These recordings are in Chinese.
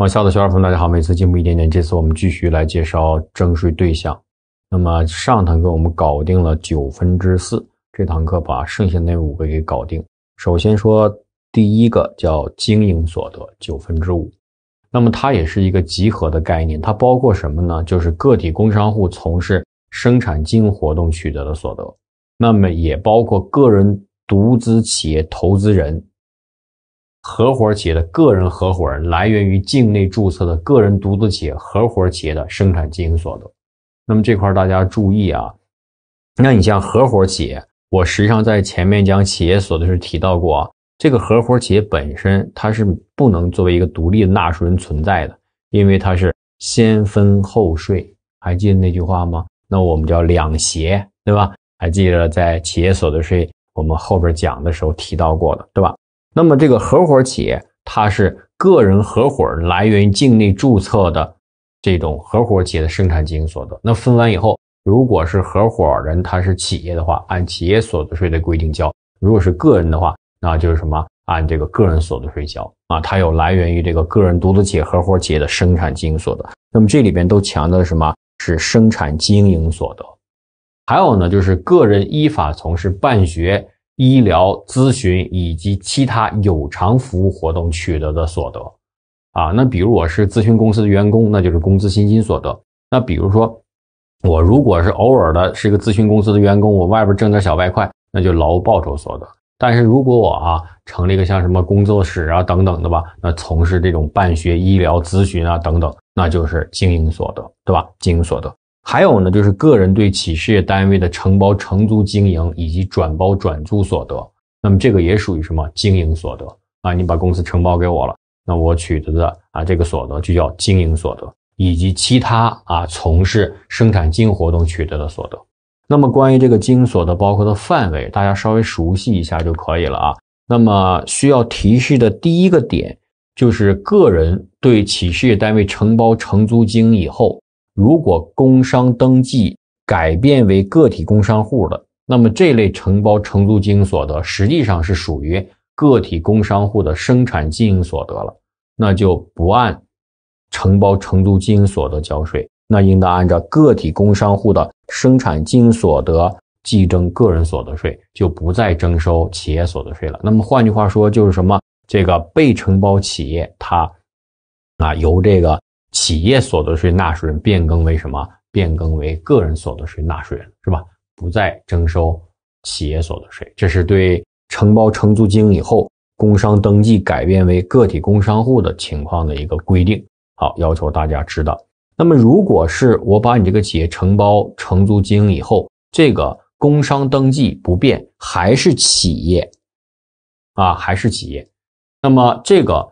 往下的小耳伴朋友们，大家好！每次进步一点点，这次我们继续来介绍征税对象。那么上堂课我们搞定了九分之四，这堂课把剩下那五个给搞定。首先说第一个叫经营所得，九分之五。那么它也是一个集合的概念，它包括什么呢？就是个体工商户从事生产经营活动取得的所得，那么也包括个人独资企业投资人。合伙企业的个人合伙人来源于境内注册的个人独资企业、合伙企业的生产经营所得。那么这块大家注意啊。那你像合伙企业，我实际上在前面讲企业所得税提到过啊，这个合伙企业本身它是不能作为一个独立的纳税人存在的，因为它是先分后税。还记得那句话吗？那我们叫两协，对吧？还记得在企业所得税我们后边讲的时候提到过的，对吧？那么这个合伙企业，它是个人合伙来源于境内注册的这种合伙企业的生产经营所得。那分完以后，如果是合伙人他是企业的话，按企业所得税的规定交；如果是个人的话，那就是什么？按这个个人所得税交啊。它有来源于这个个人独资企业、合伙企业的生产经营所得。那么这里边都强调的什么是生产经营所得？还有呢，就是个人依法从事办学。医疗咨询以及其他有偿服务活动取得的所得，啊，那比如我是咨询公司的员工，那就是工资薪金所得；那比如说我如果是偶尔的是一个咨询公司的员工，我外边挣点小外快，那就劳务报酬所得。但是如果我啊成立一个像什么工作室啊等等的吧，那从事这种办学、医疗咨询啊等等，那就是经营所得，对吧？经营所得。还有呢，就是个人对企事业单位的承包、承租经营以及转包、转租所得，那么这个也属于什么经营所得啊？你把公司承包给我了，那我取得的啊这个所得就叫经营所得，以及其他啊从事生产经营活动取得的所得。那么关于这个经营所得包括的范围，大家稍微熟悉一下就可以了啊。那么需要提示的第一个点就是，个人对企事业单位承包承租经营以后。如果工商登记改变为个体工商户的，那么这类承包承租经营所得实际上是属于个体工商户的生产经营所得了，那就不按承包承租经营所得交税，那应当按照个体工商户的生产经营所得计征个人所得税，就不再征收企业所得税了。那么换句话说，就是什么？这个被承包企业它啊由这个。企业所得税纳税人变更为什么？变更为个人所得税纳税人，是吧？不再征收企业所得税，这是对承包承租经营以后，工商登记改变为个体工商户的情况的一个规定。好，要求大家知道。那么，如果是我把你这个企业承包承租经营以后，这个工商登记不变，还是企业，啊，还是企业，那么这个。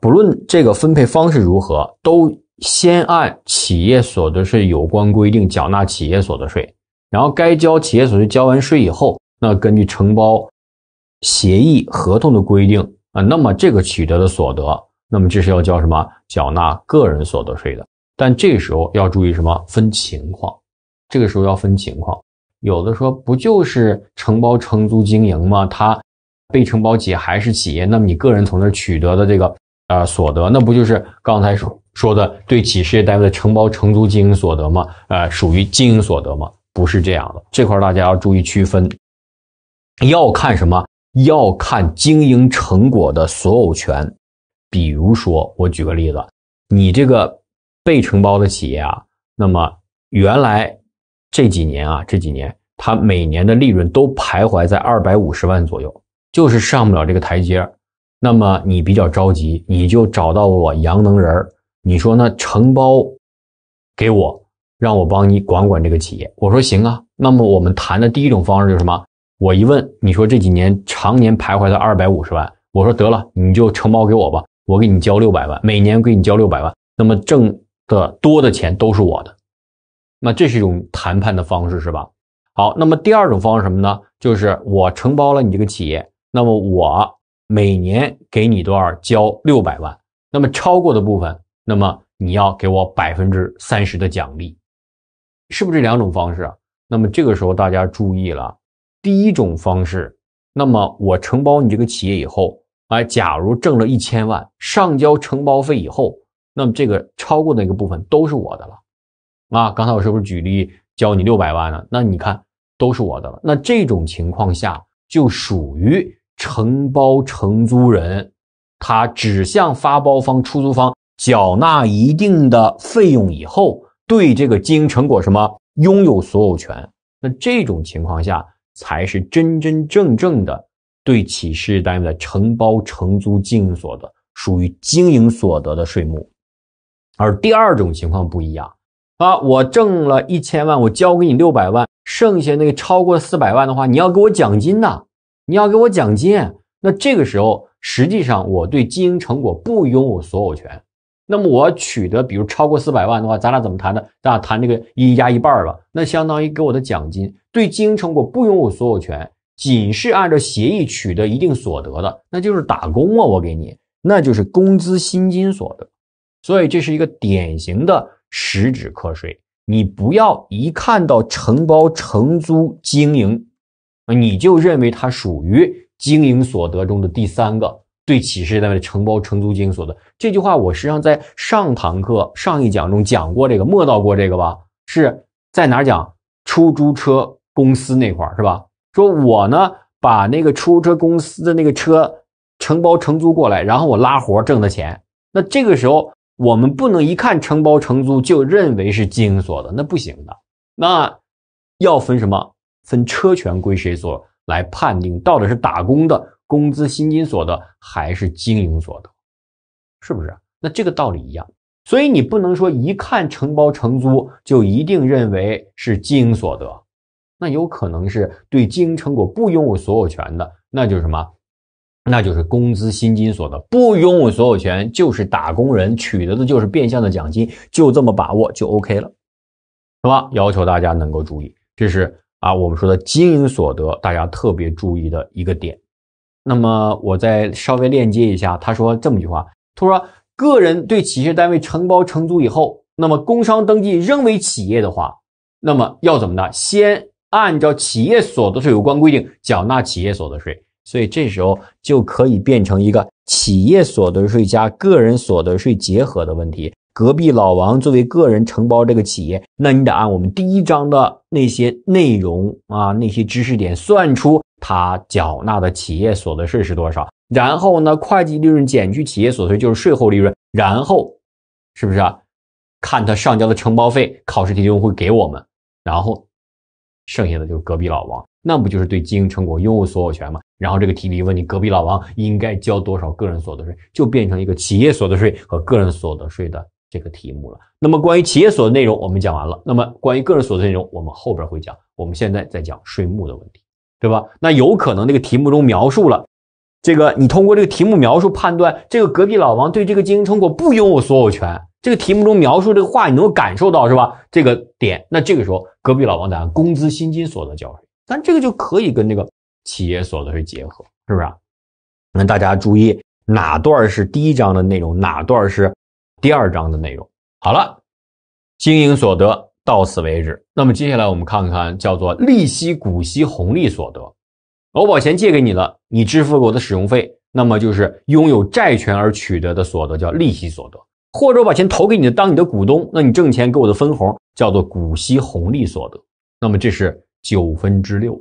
不论这个分配方式如何，都先按企业所得税有关规定缴纳企业所得税。然后该交企业所得税交完税以后，那根据承包协议合同的规定啊，那么这个取得的所得，那么这是要交什么？缴纳个人所得税的。但这时候要注意什么？分情况，这个时候要分情况。有的说不就是承包承租经营吗？他被承包企业还是企业？那么你个人从那取得的这个。啊，所得那不就是刚才说说的对企事业单位的承包承租经营所得吗？呃，属于经营所得吗？不是这样的，这块大家要注意区分。要看什么？要看经营成果的所有权。比如说，我举个例子，你这个被承包的企业啊，那么原来这几年啊，这几年它每年的利润都徘徊在二百五十万左右，就是上不了这个台阶。那么你比较着急，你就找到我杨能人你说那承包给我，让我帮你管管这个企业。我说行啊。那么我们谈的第一种方式就是什么？我一问你说这几年常年徘徊在二百五十万，我说得了，你就承包给我吧，我给你交六百万，每年给你交六百万，那么挣的多的钱都是我的。那这是一种谈判的方式，是吧？好，那么第二种方式什么呢？就是我承包了你这个企业，那么我。每年给你多少？交六百万，那么超过的部分，那么你要给我百分之三十的奖励，是不是这两种方式？那么这个时候大家注意了，第一种方式，那么我承包你这个企业以后，哎，假如挣了一千万，上交承包费以后，那么这个超过那个部分都是我的了，啊，刚才我是不是举例交你六百万了？那你看都是我的了。那这种情况下就属于。承包承租人，他只向发包方、出租方缴纳一定的费用以后，对这个经营成果什么拥有所有权。那这种情况下，才是真真正正的对企事业单位的承包承租经营所得属于经营所得的税目。而第二种情况不一样啊，我挣了一千万，我交给你六百万，剩下那个超过四百万的话，你要给我奖金呐。你要给我奖金，那这个时候实际上我对经营成果不拥有所有权，那么我取得比如超过四百万的话，咱俩怎么谈的？咱俩谈这个一加一半吧。那相当于给我的奖金对经营成果不拥有所有权，仅是按照协议取得一定所得的，那就是打工啊，我给你，那就是工资薪金所得。所以这是一个典型的实质课税，你不要一看到承包、承租、经营。你就认为它属于经营所得中的第三个，对企事业单位承包承租经营所得。这句话我实际上在上堂课上一讲中讲过，这个莫到过这个吧？是在哪讲？出租车公司那块是吧？说我呢把那个出租车公司的那个车承包承租过来，然后我拉活挣的钱。那这个时候我们不能一看承包承租就认为是经营所得，那不行的。那要分什么？分车权归谁所来判定，到底是打工的工资薪金所得，还是经营所得，是不是？那这个道理一样，所以你不能说一看承包承租就一定认为是经营所得，那有可能是对经营成果不拥有所有权的，那就是什么？那就是工资薪金所得，不拥有所有权就是打工人取得的就是变相的奖金，就这么把握就 OK 了，是吧？要求大家能够注意，这是。啊，我们说的经营所得，大家特别注意的一个点。那么我再稍微链接一下，他说这么一句话，他说个人对企业单位承包承租以后，那么工商登记仍为企业的话，那么要怎么呢？先按照企业所得税有关规定缴纳企业所得税。所以这时候就可以变成一个企业所得税加个人所得税结合的问题。隔壁老王作为个人承包这个企业，那你得按我们第一章的那些内容啊，那些知识点算出他缴纳的企业所得税是多少。然后呢，会计利润减去企业所得税就是税后利润。然后，是不是啊？看他上交的承包费，考试题就会给我们。然后，剩下的就是隔壁老王，那不就是对经营成果拥有所有权吗？然后这个题里问你隔壁老王应该交多少个人所得税，就变成一个企业所得税和个人所得税的。这个题目了。那么关于企业所得税内容我们讲完了。那么关于个人所得税内容我们后边会讲。我们现在在讲税目的问题，对吧？那有可能这个题目中描述了，这个你通过这个题目描述判断，这个隔壁老王对这个经营成果不拥有所有权。这个题目中描述这个话你能够感受到是吧？这个点，那这个时候隔壁老王咋工资薪金所得交税，但这个就可以跟那个企业所得税结合，是不是？那大家注意哪段是第一章的内容，哪段是？第二章的内容好了，经营所得到此为止。那么接下来我们看看叫做利息、股息、红利所得。我把钱借给你了，你支付给我的使用费，那么就是拥有债权而取得的所得，叫利息所得；或者我把钱投给你的，当你的股东，那你挣钱给我的分红，叫做股息红利所得。那么这是九分之六，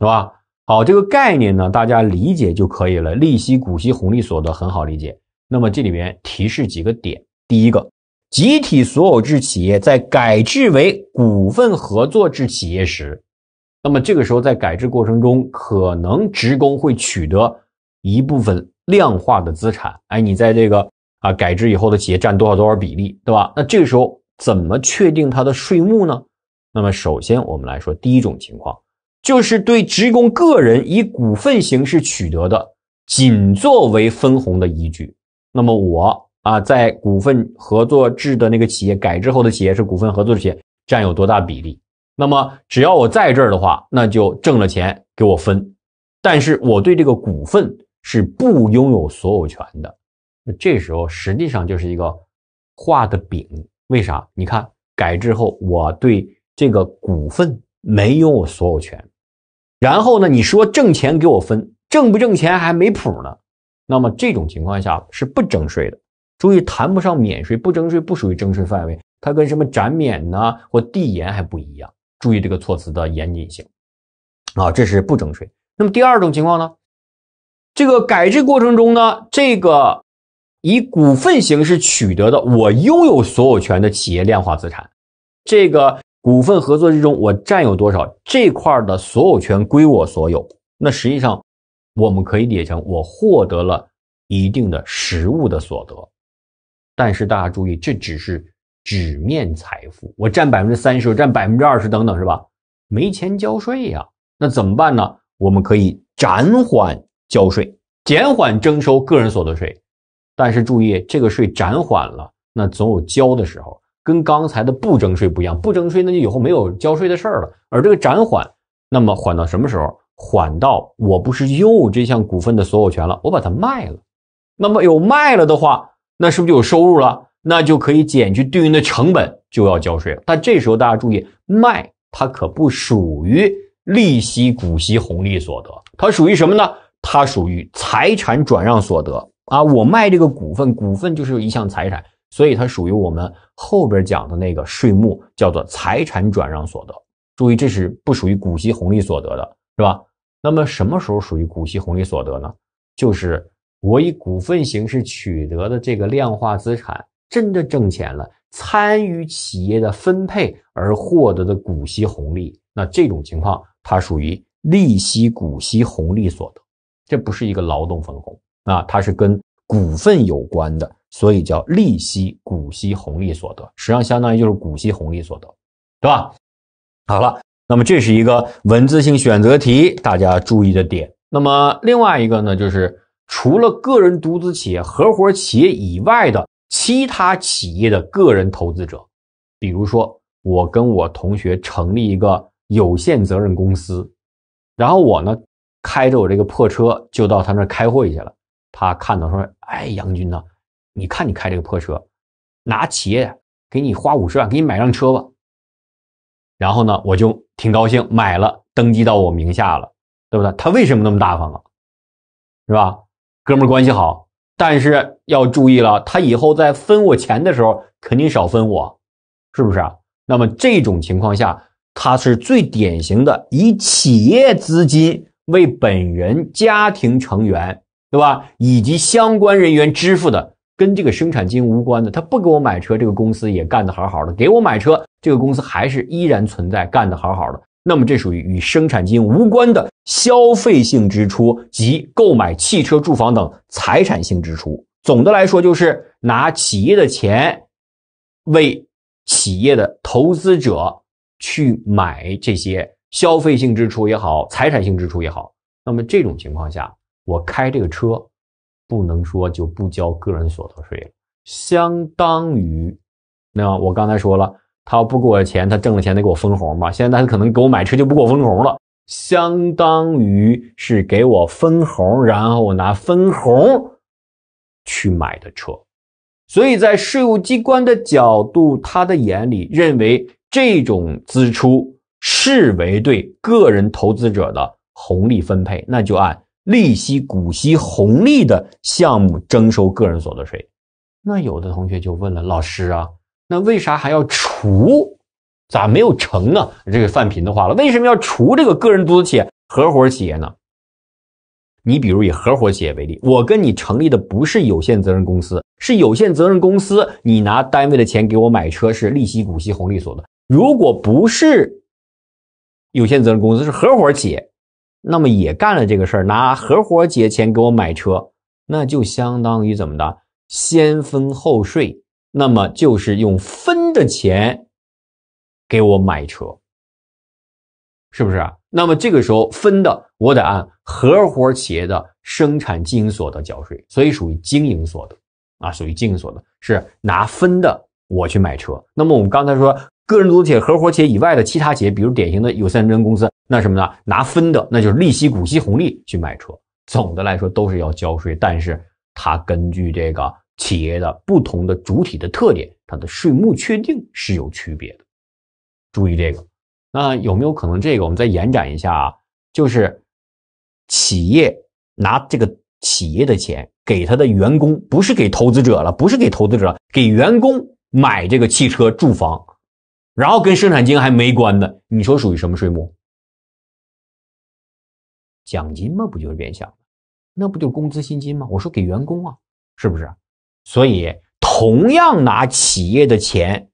是吧？好，这个概念呢，大家理解就可以了。利息、股息、红利所得很好理解。那么这里面提示几个点，第一个，集体所有制企业在改制为股份合作制企业时，那么这个时候在改制过程中，可能职工会取得一部分量化的资产，哎，你在这个啊改制以后的企业占多少多少比例，对吧？那这个时候怎么确定它的税目呢？那么首先我们来说第一种情况，就是对职工个人以股份形式取得的，仅作为分红的依据。那么我啊，在股份合作制的那个企业改制后的企业是股份合作企业，占有多大比例？那么只要我在这儿的话，那就挣了钱给我分。但是我对这个股份是不拥有所有权的。那这时候实际上就是一个画的饼。为啥？你看改制后我对这个股份没有所有权。然后呢，你说挣钱给我分，挣不挣钱还没谱呢。那么这种情况下是不征税的，注意谈不上免税，不征税不属于征税范围，它跟什么展免呢或递延还不一样，注意这个措辞的严谨性，啊，这是不征税。那么第二种情况呢，这个改制过程中呢，这个以股份形式取得的我拥有所有权的企业量化资产，这个股份合作之中我占有多少这块的所有权归我所有，那实际上。我们可以理解成我获得了一定的实物的所得，但是大家注意，这只是纸面财富。我占百分之三十，我占百分之二十，等等，是吧？没钱交税呀，那怎么办呢？我们可以暂缓交税，减缓征收个人所得税。但是注意，这个税暂缓了，那总有交的时候。跟刚才的不征税不一样，不征税那就以后没有交税的事儿了。而这个暂缓，那么缓到什么时候？缓到我不是拥有这项股份的所有权了，我把它卖了。那么有卖了的话，那是不是就有收入了？那就可以减去对应的成本，就要交税了。但这时候大家注意，卖它可不属于利息、股息、红利所得，它属于什么呢？它属于财产转让所得啊！我卖这个股份，股份就是一项财产，所以它属于我们后边讲的那个税目，叫做财产转让所得。注意，这是不属于股息红利所得的。是吧？那么什么时候属于股息红利所得呢？就是我以股份形式取得的这个量化资产真的挣钱了，参与企业的分配而获得的股息红利，那这种情况它属于利息股息红利所得，这不是一个劳动分红啊，它是跟股份有关的，所以叫利息股息红利所得，实际上相当于就是股息红利所得，对吧？好了。那么这是一个文字性选择题，大家注意的点。那么另外一个呢，就是除了个人独资企业、合伙企业以外的其他企业的个人投资者，比如说我跟我同学成立一个有限责任公司，然后我呢开着我这个破车就到他那开会去了。他看到说：“哎，杨军呐，你看你开这个破车，拿企业给你花五十万给你买辆车吧。”然后呢，我就挺高兴，买了，登记到我名下了，对不对？他为什么那么大方啊？是吧？哥们关系好，但是要注意了，他以后在分我钱的时候，肯定少分我，是不是啊？那么这种情况下，他是最典型的以企业资金为本人、家庭成员，对吧？以及相关人员支付的。跟这个生产经营无关的，他不给我买车，这个公司也干得好好的；给我买车，这个公司还是依然存在，干得好好的。那么，这属于与生产经营无关的消费性支出及购买汽车、住房等财产性支出。总的来说，就是拿企业的钱为企业的投资者去买这些消费性支出也好，财产性支出也好。那么，这种情况下，我开这个车。不能说就不交个人所得税了，相当于，那我刚才说了，他不给我钱，他挣了钱得给我分红吧？现在他可能给我买车就不给我分红了，相当于是给我分红，然后我拿分红去买的车，所以在税务机关的角度，他的眼里认为这种支出视为对个人投资者的红利分配，那就按。利息、股息、红利的项目征收个人所得税。那有的同学就问了，老师啊，那为啥还要除？咋没有成呢？这个范贫的话了，为什么要除这个个人独资企业、合伙企业呢？你比如以合伙企业为例，我跟你成立的不是有限责任公司，是有限责任公司，你拿单位的钱给我买车是利息、股息、红利所得。如果不是有限责任公司，是合伙企业。那么也干了这个事儿，拿合伙企业钱给我买车，那就相当于怎么的？先分后税，那么就是用分的钱给我买车，是不是？那么这个时候分的，我得按合伙企业的生产经营所得缴税，所以属于经营所得啊，属于经营所得是拿分的我去买车。那么我们刚才说。个人独资企业、合伙企业以外的其他企业，比如典型的有限责任公司，那什么呢？拿分的，那就是利息、股息、红利去买车。总的来说都是要交税，但是它根据这个企业的不同的主体的特点，它的税目确定是有区别的。注意这个，那有没有可能这个我们再延展一下啊？就是企业拿这个企业的钱给他的员工，不是给投资者了，不是给投资者，给员工买这个汽车、住房。然后跟生产经还没关的，你说属于什么税目？奖金嘛，不就是变相，的？那不就是工资薪金吗？我说给员工啊，是不是？所以同样拿企业的钱，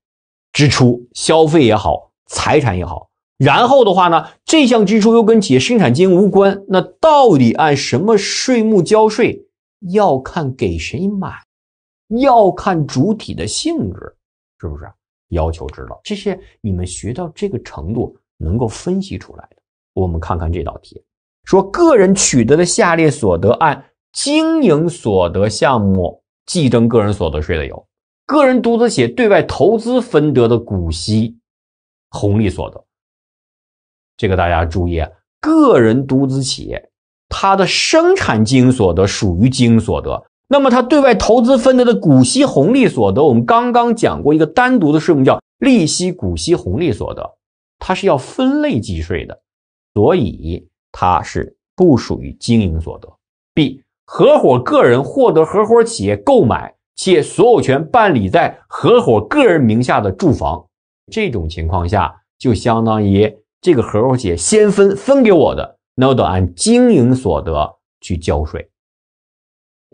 支出消费也好，财产也好，然后的话呢，这项支出又跟企业生产经无关，那到底按什么税目交税？要看给谁买，要看主体的性质，是不是？要求知道这些，你们学到这个程度能够分析出来的。我们看看这道题，说个人取得的下列所得，按经营所得项目计征个人所得税的有：个人独资企业对外投资分得的股息、红利所得。这个大家注意，个人独资企业它的生产经营所得属于经营所得。那么，他对外投资分得的股息红利所得，我们刚刚讲过一个单独的税目叫利息股息红利所得，它是要分类计税的，所以它是不属于经营所得。B 合伙个人获得合伙企业购买且所有权办理在合伙个人名下的住房，这种情况下就相当于这个合伙企业先分分给我的，那我得按经营所得去交税，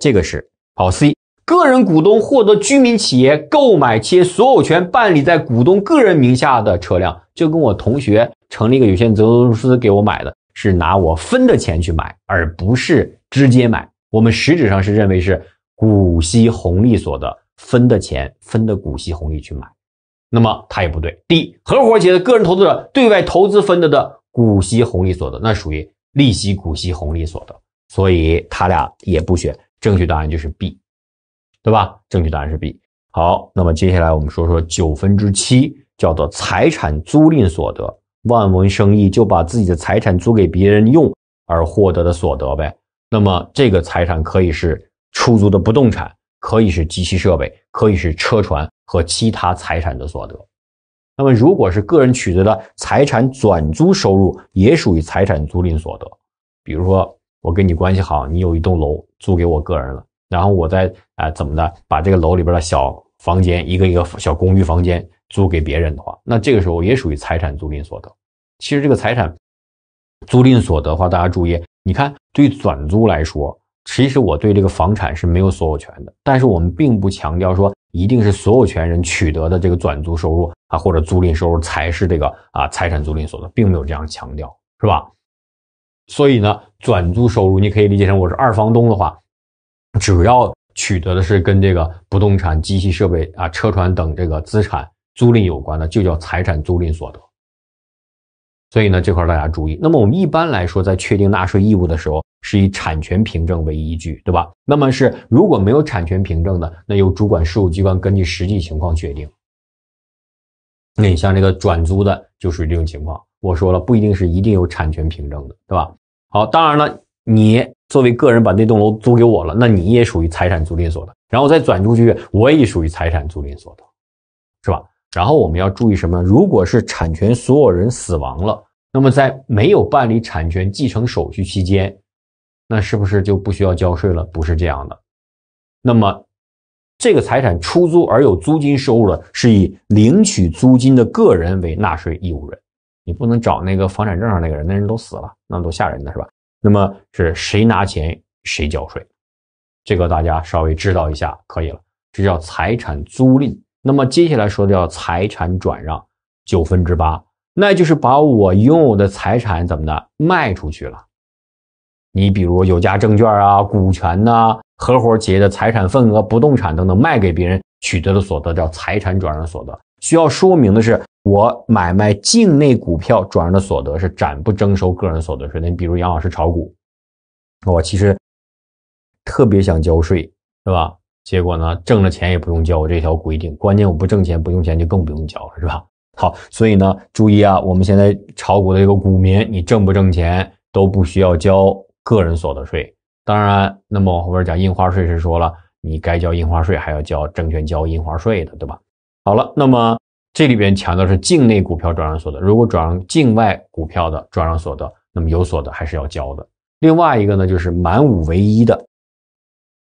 这个是。好，C 个人股东获得居民企业购买其所有权、办理在股东个人名下的车辆，就跟我同学成立一个有限责任公司给我买的是拿我分的钱去买，而不是直接买。我们实质上是认为是股息红利所得，分的钱、分的股息红利去买，那么它也不对。D 合伙企业的个人投资者对外投资分得的股息红利所得，那属于利息股息红利所得，所以他俩也不选。正确答案就是 B，对吧？正确答案是 B。好，那么接下来我们说说九分之七叫做财产租赁所得。万文生义，就把自己的财产租给别人用而获得的所得呗。那么这个财产可以是出租的不动产，可以是机器设备，可以是车船和其他财产的所得。那么如果是个人取得的财产转租收入，也属于财产租赁所得。比如说。我跟你关系好，你有一栋楼租给我个人了，然后我再啊怎么的把这个楼里边的小房间一个一个小公寓房间租给别人的话，那这个时候也属于财产租赁所得。其实这个财产租赁所得的话，大家注意，你看对转租来说，其实我对这个房产是没有所有权的，但是我们并不强调说一定是所有权人取得的这个转租收入啊或者租赁收入才是这个啊财产租赁所得，并没有这样强调，是吧？所以呢，转租收入你可以理解成我是二房东的话，只要取得的是跟这个不动产、机器设备啊、车船等这个资产租赁有关的，就叫财产租赁所得。所以呢，这块大家注意。那么我们一般来说，在确定纳税义务的时候，是以产权凭证为依据，对吧？那么是如果没有产权凭证的，那由主管税务机关根据实际情况确定。那你像这个转租的就属于这种情况，我说了不一定是一定有产权凭证的，对吧？好，当然了，你作为个人把那栋楼租给我了，那你也属于财产租赁所得，然后再转出去，我也属于财产租赁所得，是吧？然后我们要注意什么？如果是产权所有人死亡了，那么在没有办理产权继承手续期间，那是不是就不需要交税了？不是这样的。那么这个财产出租而有租金收入的，是以领取租金的个人为纳税义务人。你不能找那个房产证上那个人，那人都死了，那多吓人的是吧？那么是谁拿钱谁交税，这个大家稍微知道一下可以了。这叫财产租赁。那么接下来说的叫财产转让，九分之八，那就是把我拥有的财产怎么的卖出去了。你比如有价证券啊、股权呐、合伙企业的财产份额、不动产等等卖给别人，取得的所得叫财产转让所得。需要说明的是，我买卖境内股票转让的所得是暂不征收个人所得税。你比如杨老师炒股，我其实特别想交税，是吧？结果呢，挣了钱也不用交我这条规定。关键我不挣钱不用钱就更不用交了，是吧？好，所以呢，注意啊，我们现在炒股的这个股民，你挣不挣钱都不需要交个人所得税。当然，那么我后边讲印花税是说了，你该交印花税还要交证券交印花税的，对吧？好了，那么这里边强调是境内股票转让所得，如果转让境外股票的转让所得，那么有所得还是要交的。另外一个呢，就是满五唯一的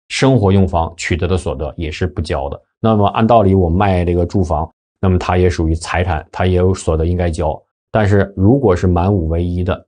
生活用房取得的所得也是不交的。那么按道理我卖这个住房，那么它也属于财产，它也有所得应该交。但是如果是满五唯一的，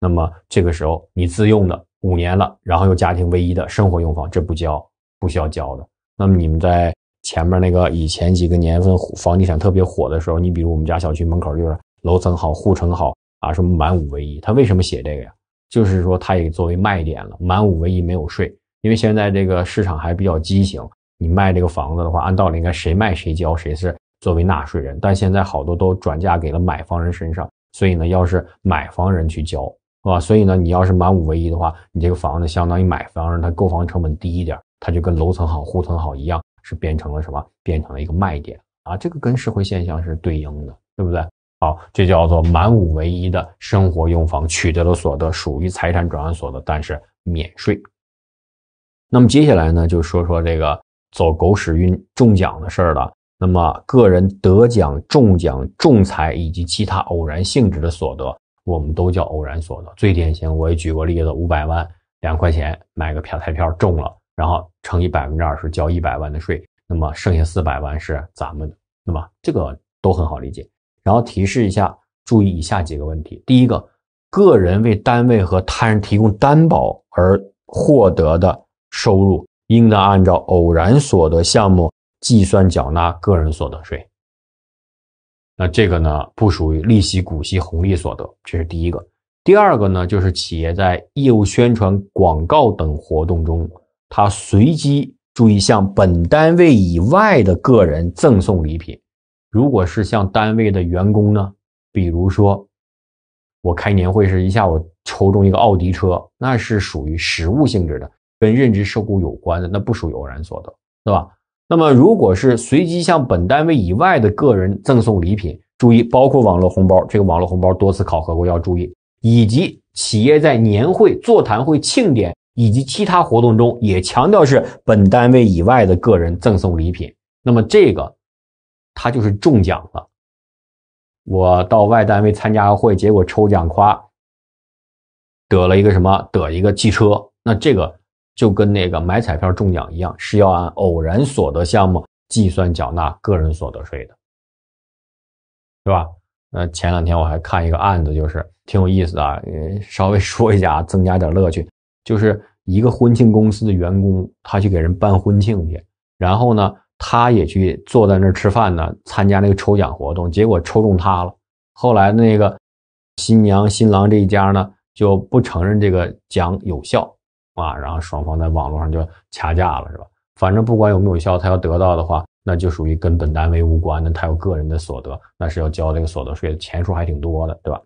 那么这个时候你自用的五年了，然后又家庭唯一的生活用房，这不交，不需要交的。那么你们在。前面那个以前几个年份房地产特别火的时候，你比如我们家小区门口就是楼层好、户城好啊，什么满五唯一。他为什么写这个呀？就是说他也作为卖点了。满五唯一没有税，因为现在这个市场还比较畸形。你卖这个房子的话，按道理应该谁卖谁交，谁是作为纳税人。但现在好多都转嫁给了买房人身上。所以呢，要是买房人去交，啊，所以呢，你要是满五唯一的话，你这个房子相当于买房人他购房成本低一点，他就跟楼层好、户层好一样。是变成了什么？变成了一个卖点啊！这个跟社会现象是对应的，对不对？好，这叫做满五唯一的生活用房取得的所得属于财产转让所得，但是免税。那么接下来呢，就说说这个走狗屎运中奖的事儿了。那么个人得奖、中奖、中彩以及其他偶然性质的所得，我们都叫偶然所得。最典型，我也举过例子：五百万，两块钱买个彩票中了。然后乘以百分之二十，交一百万的税，那么剩下四百万是咱们的，那么这个都很好理解。然后提示一下，注意以下几个问题：第一个，个人为单位和他人提供担保而获得的收入，应当按照偶然所得项目计算缴纳个人所得税。那这个呢，不属于利息、股息、红利所得，这是第一个。第二个呢，就是企业在业务宣传、广告等活动中，他随机注意向本单位以外的个人赠送礼品，如果是向单位的员工呢？比如说，我开年会是一下我抽中一个奥迪车，那是属于实物性质的，跟任职受雇有关的，那不属于偶然所得，对吧？那么，如果是随机向本单位以外的个人赠送礼品，注意包括网络红包，这个网络红包多次考核过，要注意，以及企业在年会、座谈会、庆典。以及其他活动中也强调是本单位以外的个人赠送礼品，那么这个他就是中奖了。我到外单位参加会，结果抽奖夸得了一个什么得一个汽车，那这个就跟那个买彩票中奖一样，是要按偶然所得项目计算缴纳个人所得税的，对吧？那前两天我还看一个案子，就是挺有意思啊，稍微说一下，增加点乐趣。就是一个婚庆公司的员工，他去给人办婚庆去，然后呢，他也去坐在那儿吃饭呢，参加那个抽奖活动，结果抽中他了。后来那个新娘新郎这一家呢，就不承认这个奖有效啊，然后双方在网络上就掐架了，是吧？反正不管有没有效，他要得到的话，那就属于跟本单位无关的，他有个人的所得，那是要交这个所得税，钱数还挺多的，对吧？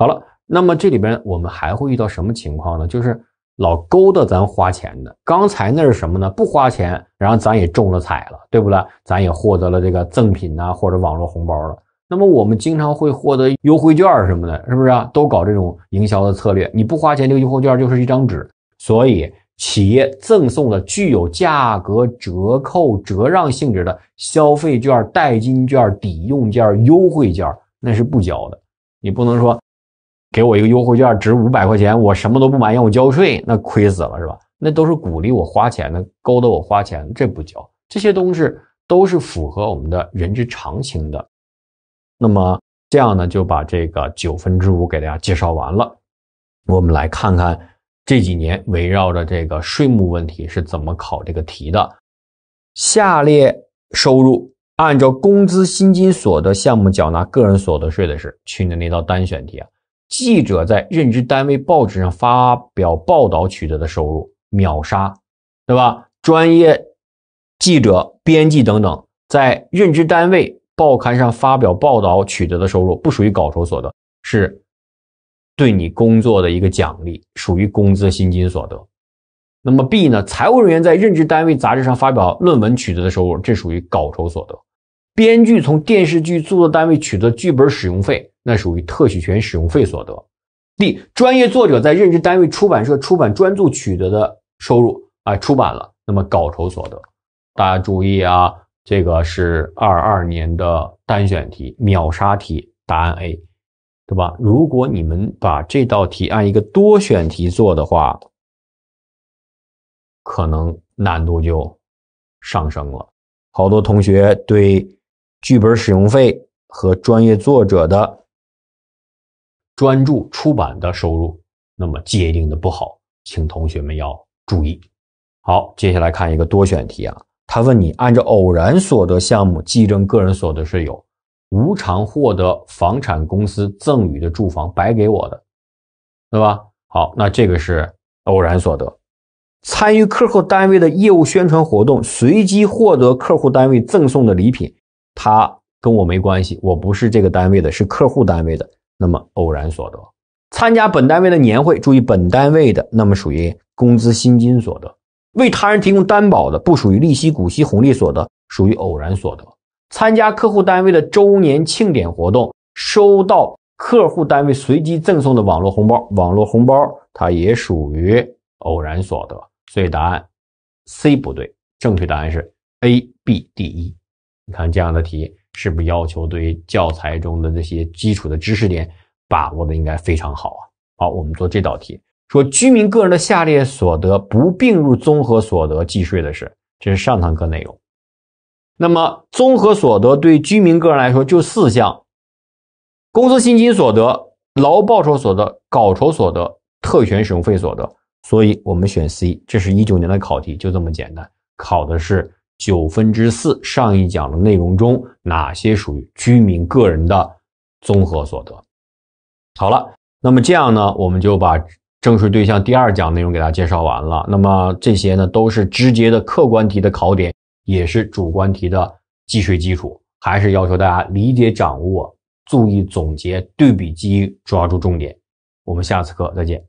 好了，那么这里边我们还会遇到什么情况呢？就是。老勾搭咱花钱的，刚才那是什么呢？不花钱，然后咱也中了彩了，对不对？咱也获得了这个赠品呐，或者网络红包了。那么我们经常会获得优惠券什么的，是不是啊？都搞这种营销的策略。你不花钱，这个优惠券就是一张纸。所以，企业赠送的具有价格折扣、折让性质的消费券、代金券、抵用券、优惠券，那是不交的。你不能说。给我一个优惠券，值五百块钱，我什么都不买，让我交税，那亏死了，是吧？那都是鼓励我花钱的，勾搭我花钱，这不交这些东西，都是符合我们的人之常情的。那么这样呢，就把这个九分之五给大家介绍完了。我们来看看这几年围绕着这个税目问题是怎么考这个题的。下列收入按照工资薪金所得项目缴纳个人所得税的是去年那道单选题啊。记者在任职单位报纸上发表报道取得的收入，秒杀，对吧？专业记者、编辑等等，在任职单位报刊上发表报道取得的收入，不属于稿酬所得，是对你工作的一个奖励，属于工资薪金所得。那么 B 呢？财务人员在任职单位杂志上发表论文取得的收入，这属于稿酬所得。编剧从电视剧制作单位取得剧本使用费，那属于特许权使用费所得。D 专业作者在任职单位出版社出版专著取得的收入，啊，出版了，那么稿酬所得。大家注意啊，这个是二二年的单选题，秒杀题，答案 A，对吧？如果你们把这道题按一个多选题做的话，可能难度就上升了。好多同学对。剧本使用费和专业作者的专注出版的收入，那么界定的不好，请同学们要注意。好，接下来看一个多选题啊，他问你按照偶然所得项目计征个人所得税有：无偿获得房产公司赠与的住房，白给我的，对吧？好，那这个是偶然所得。参与客户单位的业务宣传活动，随机获得客户单位赠送的礼品。他跟我没关系，我不是这个单位的，是客户单位的。那么偶然所得，参加本单位的年会，注意本单位的，那么属于工资薪金所得。为他人提供担保的，不属于利息、股息、红利所得，属于偶然所得。参加客户单位的周年庆典活动，收到客户单位随机赠送的网络红包，网络红包它也属于偶然所得。所以答案 C 不对，正确答案是 ABDE。你看这样的题是不是要求对教材中的这些基础的知识点把握的应该非常好啊？好，我们做这道题。说居民个人的下列所得不并入综合所得计税的是，这是上堂课内容。那么综合所得对居民个人来说就四项：工资薪金所得、劳务报酬所得、稿酬所得、特权使用费所得。所以我们选 C。这是一九年的考题，就这么简单，考的是。九分之四，上一讲的内容中哪些属于居民个人的综合所得？好了，那么这样呢，我们就把征税对象第二讲内容给大家介绍完了。那么这些呢，都是直接的客观题的考点，也是主观题的计税基础，还是要求大家理解掌握，注意总结对比记忆，抓住重点。我们下次课再见。